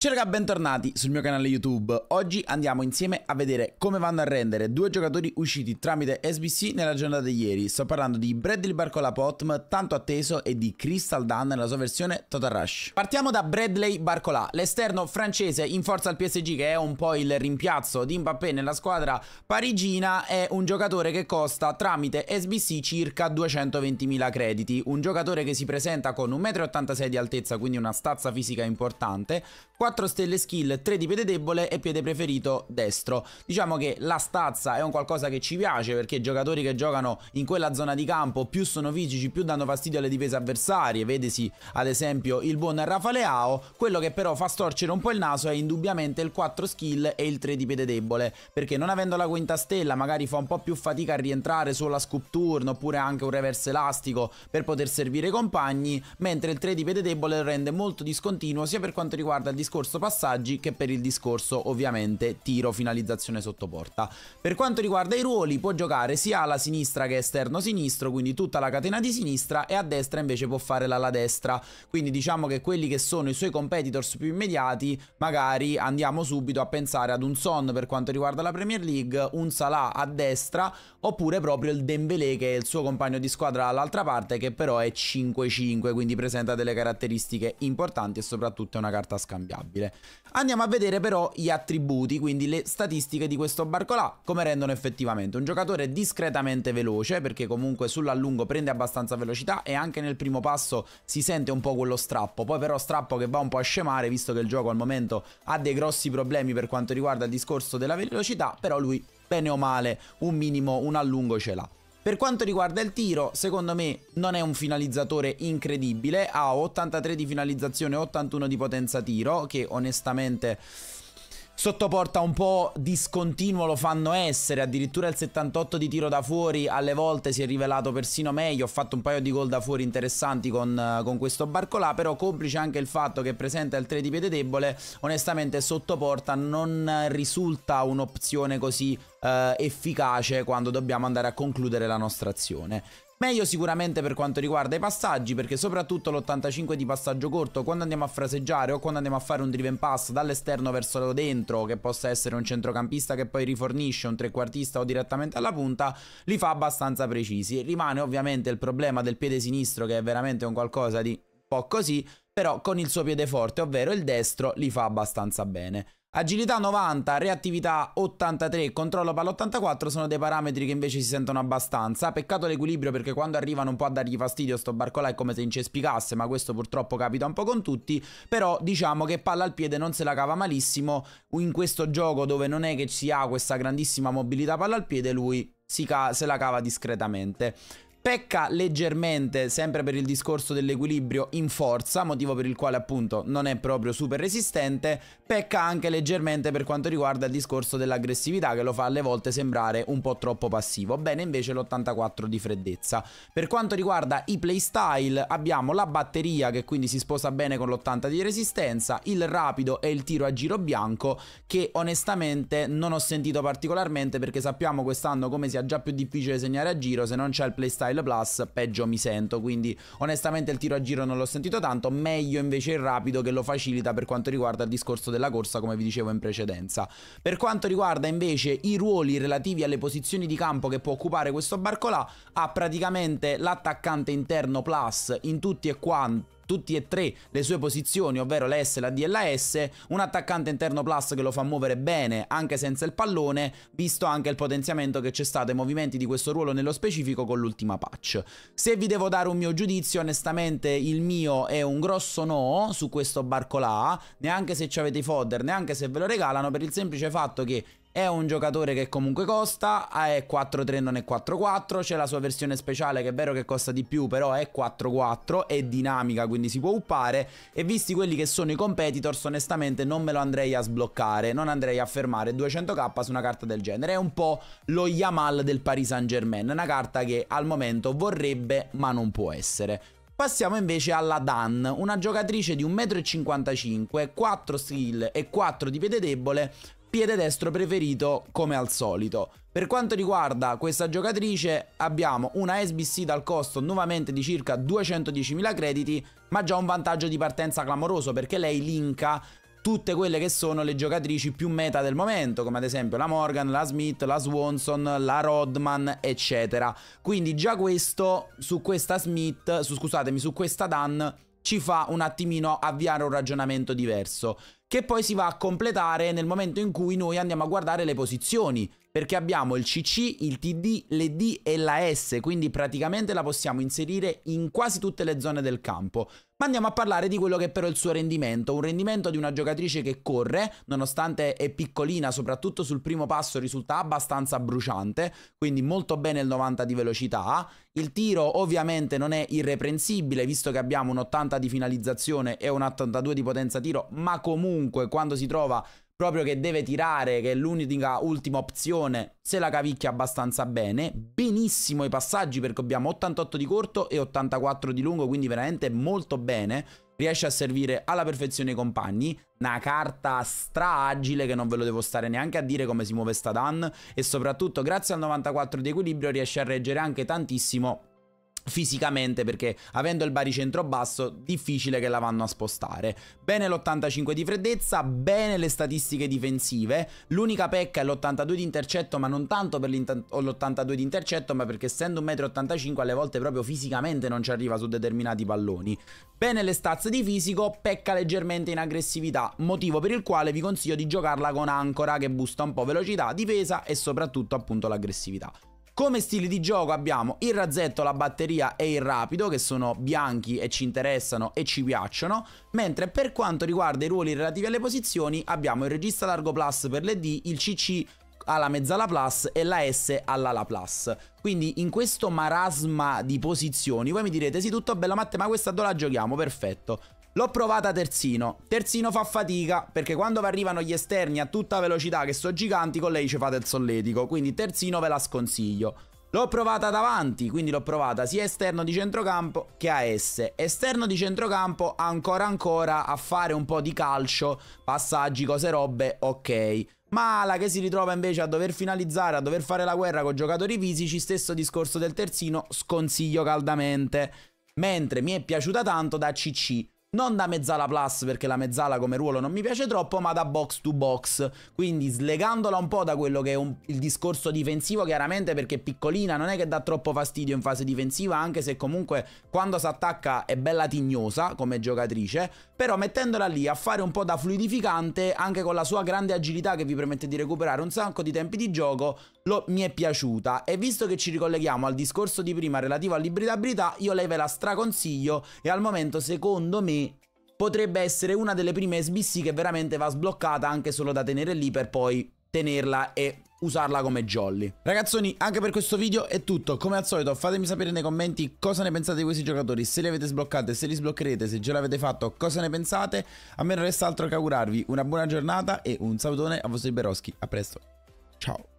Ciao ragazzi, bentornati sul mio canale YouTube. Oggi andiamo insieme a vedere come vanno a rendere due giocatori usciti tramite SBC nella giornata di ieri. Sto parlando di Bradley Barcola Potm, tanto atteso, e di Crystal Dunn nella sua versione Total Rush. Partiamo da Bradley Barcola, l'esterno francese in forza al PSG che è un po' il rimpiazzo di Mbappé nella squadra parigina, è un giocatore che costa tramite SBC circa 220.000 crediti, un giocatore che si presenta con 1,86 m di altezza, quindi una stazza fisica importante, 4 stelle skill, 3 di piede debole e piede preferito destro. Diciamo che la stazza è un qualcosa che ci piace perché giocatori che giocano in quella zona di campo più sono fisici, più danno fastidio alle difese avversarie, vedesi ad esempio il buon Rafaleao. quello che però fa storcere un po' il naso è indubbiamente il 4 skill e il 3 di piede debole, perché non avendo la quinta stella magari fa un po' più fatica a rientrare sulla scoop turn oppure anche un reverse elastico per poter servire i compagni, mentre il 3 di piede debole lo rende molto discontinuo sia per quanto riguarda il discorso discorso passaggi che per il discorso ovviamente tiro finalizzazione sotto porta. Per quanto riguarda i ruoli può giocare sia alla sinistra che esterno sinistro, quindi tutta la catena di sinistra e a destra invece può fare l'ala destra, quindi diciamo che quelli che sono i suoi competitors più immediati magari andiamo subito a pensare ad un Son per quanto riguarda la Premier League, un Salah a destra oppure proprio il Dembélé che è il suo compagno di squadra dall'altra parte che però è 5-5 quindi presenta delle caratteristiche importanti e soprattutto è una carta scambiata stabile. Andiamo a vedere però gli attributi, quindi le statistiche di questo barco là, come rendono effettivamente. Un giocatore discretamente veloce, perché comunque sull'allungo prende abbastanza velocità e anche nel primo passo si sente un po' quello strappo. Poi però strappo che va un po' a scemare, visto che il gioco al momento ha dei grossi problemi per quanto riguarda il discorso della velocità, però lui bene o male un minimo, un allungo ce l'ha. Per quanto riguarda il tiro, secondo me non è un finalizzatore incredibile, ha 83 di finalizzazione, e 81 di potenza tiro, che onestamente sottoporta un po' discontinuo lo fanno essere, addirittura il 78 di tiro da fuori alle volte si è rivelato persino meglio, ho fatto un paio di gol da fuori interessanti con, eh, con questo Barcolà, però complice anche il fatto che presente il 3 di piede debole, onestamente sottoporta non risulta un'opzione così eh, efficace quando dobbiamo andare a concludere la nostra azione. Meglio sicuramente per quanto riguarda i passaggi perché soprattutto l'85 di passaggio corto quando andiamo a fraseggiare o quando andiamo a fare un driven pass dall'esterno verso dentro che possa essere un centrocampista che poi rifornisce un trequartista o direttamente alla punta li fa abbastanza precisi. Rimane ovviamente il problema del piede sinistro che è veramente un qualcosa di un po' così però con il suo piede forte ovvero il destro li fa abbastanza bene. Agilità 90, reattività 83 controllo palla 84 sono dei parametri che invece si sentono abbastanza. Peccato l'equilibrio perché quando arriva non può dargli fastidio sto Barcola è come se incespicasse, ma questo purtroppo capita un po' con tutti. Però diciamo che palla al piede non se la cava malissimo. In questo gioco dove non è che si ha questa grandissima mobilità palla al piede, lui si se la cava discretamente pecca leggermente, sempre per il discorso dell'equilibrio, in forza, motivo per il quale appunto non è proprio super resistente, pecca anche leggermente per quanto riguarda il discorso dell'aggressività che lo fa alle volte sembrare un po' troppo passivo, bene invece l'84 di freddezza. Per quanto riguarda i playstyle abbiamo la batteria che quindi si sposa bene con l'80 di resistenza, il rapido e il tiro a giro bianco che onestamente non ho sentito particolarmente perché sappiamo quest'anno come sia già più difficile segnare a giro se non c'è il playstyle delle plus, peggio mi sento. Quindi onestamente il tiro a giro non l'ho sentito tanto, meglio invece il rapido che lo facilita per quanto riguarda il discorso della corsa, come vi dicevo in precedenza. Per quanto riguarda invece i ruoli relativi alle posizioni di campo che può occupare questo barco là, ha praticamente l'attaccante interno plus in tutti e quanti tutti e tre le sue posizioni, ovvero la S, la D e la S, un attaccante interno plus che lo fa muovere bene anche senza il pallone, visto anche il potenziamento che c'è stato ai movimenti di questo ruolo nello specifico con l'ultima patch. Se vi devo dare un mio giudizio, onestamente il mio è un grosso no su questo barco là, neanche se ci avete i fodder, neanche se ve lo regalano, per il semplice fatto che è un giocatore che comunque costa, è 4-3 non è 4-4, c'è la sua versione speciale che è vero che costa di più però è 4-4, è dinamica quindi si può uppare e visti quelli che sono i competitors onestamente non me lo andrei a sbloccare, non andrei a fermare 200k su una carta del genere, è un po' lo Yamal del Paris Saint Germain, una carta che al momento vorrebbe ma non può essere. Passiamo invece alla Dan, una giocatrice di 1,55m, 4 skill e 4 di piede debole, piede destro preferito come al solito. Per quanto riguarda questa giocatrice abbiamo una SBC dal costo nuovamente di circa 210.000 crediti ma già un vantaggio di partenza clamoroso perché lei linka tutte quelle che sono le giocatrici più meta del momento, come ad esempio la Morgan, la Smith, la Swanson, la Rodman, eccetera. Quindi già questo su questa Smith, su, scusatemi, su questa Dan ci fa un attimino avviare un ragionamento diverso che poi si va a completare nel momento in cui noi andiamo a guardare le posizioni, perché abbiamo il CC, il TD, le D e la S, quindi praticamente la possiamo inserire in quasi tutte le zone del campo. Ma andiamo a parlare di quello che è però il suo rendimento, un rendimento di una giocatrice che corre, nonostante è piccolina, soprattutto sul primo passo risulta abbastanza bruciante, quindi molto bene il 90 di velocità, il tiro ovviamente non è irreprensibile visto che abbiamo un 80 di finalizzazione e un 82 di potenza tiro, ma comunque comunque quando si trova proprio che deve tirare, che è l'unica ultima opzione, se la cavicchia abbastanza bene. Benissimo i passaggi perché abbiamo 88 di corto e 84 di lungo, quindi veramente molto bene. Riesce a servire alla perfezione i compagni. Una carta stra agile che non ve lo devo stare neanche a dire come si muove Stadan. E soprattutto grazie al 94 di equilibrio riesce a reggere anche tantissimo fisicamente perché avendo il baricentro basso difficile che la vanno a spostare bene l'85 di freddezza bene le statistiche difensive l'unica pecca è l'82 di intercetto ma non tanto per l'82 di intercetto ma perché essendo 1,85 m alle volte proprio fisicamente non ci arriva su determinati palloni bene le stazze di fisico pecca leggermente in aggressività motivo per il quale vi consiglio di giocarla con ancora che busta un po' velocità difesa e soprattutto appunto l'aggressività come stili di gioco abbiamo il razzetto, la batteria e il rapido, che sono bianchi e ci interessano e ci piacciono, mentre per quanto riguarda i ruoli relativi alle posizioni abbiamo il regista largo plus per le D, il CC alla mezzala plus e la S all'ala plus. Quindi in questo marasma di posizioni voi mi direte sì tutto bello Matte ma questa dove la giochiamo? Perfetto. L'ho provata terzino. Terzino fa fatica perché quando vi arrivano gli esterni a tutta velocità che sono giganti, con lei ci fate il solletico. Quindi terzino ve la sconsiglio. L'ho provata davanti, quindi l'ho provata sia esterno di centrocampo che a S. Esterno di centrocampo ancora ancora a fare un po' di calcio, passaggi, cose robe, ok. Ma la che si ritrova invece a dover finalizzare, a dover fare la guerra con giocatori fisici, stesso discorso del terzino, sconsiglio caldamente. Mentre mi è piaciuta tanto da CC non da mezzala plus perché la mezzala come ruolo non mi piace troppo, ma da box to box. Quindi slegandola un po' da quello che è un, il discorso difensivo, chiaramente perché piccolina non è che dà troppo fastidio in fase difensiva, anche se comunque quando si attacca è bella tignosa come giocatrice, però mettendola lì a fare un po' da fluidificante, anche con la sua grande agilità che vi permette di recuperare un sacco di tempi di gioco, lo, mi è piaciuta. E visto che ci ricolleghiamo al discorso di prima relativo all'ibridabilità, io lei ve la straconsiglio e al momento secondo me potrebbe essere una delle prime SBC che veramente va sbloccata anche solo da tenere lì per poi tenerla e usarla come jolly Ragazzoni anche per questo video è tutto Come al solito fatemi sapere nei commenti cosa ne pensate di questi giocatori Se li avete sbloccati, se li sbloccherete, se già l'avete fatto cosa ne pensate A me non resta altro che augurarvi una buona giornata e un salutone a vostri Beroschi A presto, ciao